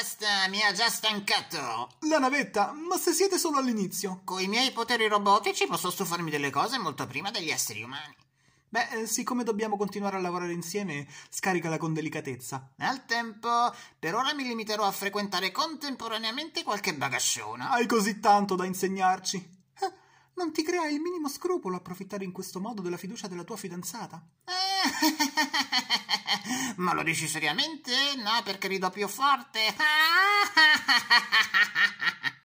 Basta, mi ha già stancato. La navetta, ma se siete solo all'inizio? Coi miei poteri robotici posso stufarmi delle cose molto prima degli esseri umani. Beh, eh, siccome dobbiamo continuare a lavorare insieme, scaricala con delicatezza. Al tempo, per ora mi limiterò a frequentare contemporaneamente qualche bagasciona. Hai così tanto da insegnarci. Eh, non ti crea il minimo scrupolo approfittare in questo modo della fiducia della tua fidanzata? Ma lo dici seriamente? No, perché rido più forte. Ah, ah, ah,